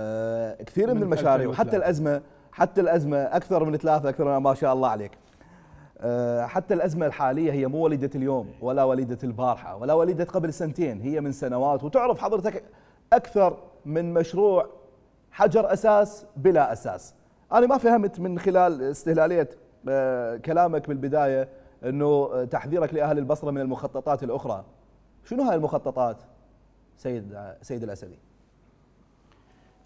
آه، كثير من, من المشاريع وحتى الازمه حتى الازمه اكثر من ثلاثه اكثر من ما شاء الله عليك آه، حتى الازمه الحاليه هي مو وليده اليوم ولا وليده البارحه ولا وليده قبل سنتين هي من سنوات وتعرف حضرتك اكثر من مشروع حجر اساس بلا اساس انا ما فهمت من خلال استهلاليه آه، كلامك بالبدايه انه تحذيرك لاهل البصره من المخططات الاخرى شنو هاي المخططات سيد سيد الاسدي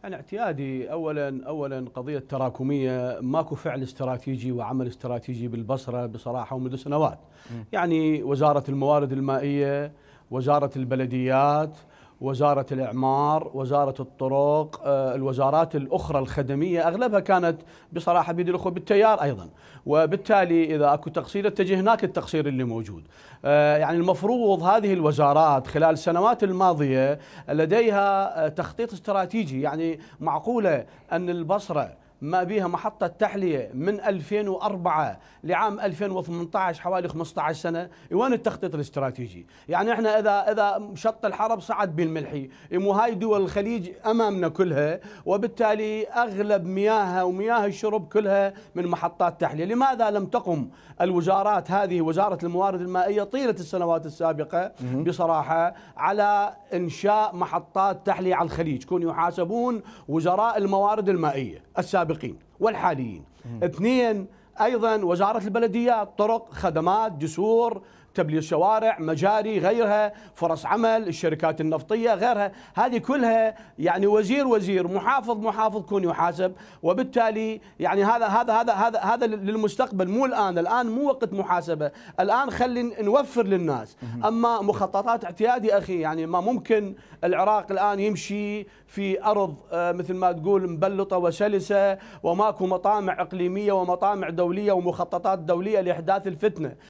انا اعتيادي اولا اولا قضيه تراكميه ماكو فعل استراتيجي وعمل استراتيجي بالبصره بصراحه ومنذ سنوات م. يعني وزاره الموارد المائيه وزاره البلديات وزارة الإعمار وزارة الطرق آه، الوزارات الأخرى الخدمية أغلبها كانت بصراحة بيد الأخوة بالتيار أيضا وبالتالي إذا أكو تقصير اتجه هناك التقصير اللي موجود آه، يعني المفروض هذه الوزارات خلال السنوات الماضية لديها آه، تخطيط استراتيجي يعني معقولة أن البصرة ما بيها محطة تحلية من 2004 لعام 2018 حوالي 15 سنة وين التخطيط الاستراتيجي يعني احنا إذا إذا شط الحرب صعد بالملحي مو هاي دول الخليج أمامنا كلها وبالتالي أغلب مياهها ومياه الشرب كلها من محطات تحلية لماذا لم تقم الوزارات هذه وزارة الموارد المائية طيلة السنوات السابقة بصراحة على إنشاء محطات تحلية على الخليج كونوا يحاسبون وزراء الموارد المائية السابقة السابقين والحاليين اثنين أيضا وزارة البلديات طرق خدمات جسور تبليل شوارع مجاري غيرها فرص عمل الشركات النفطية غيرها هذه كلها يعني وزير وزير محافظ محافظ كون يحاسب وبالتالي يعني هذا هذا هذا هذا هذا للمستقبل مو الآن الآن مو وقت محاسبة الآن خلي نوفر للناس أما مخططات اعتيادي أخي يعني ما ممكن العراق الآن يمشي في أرض آه، مثل ما تقول مبلطة وسلسة وماكو مطامع إقليمية ومطامع دولية ومخططات دولية لإحداث الفتنة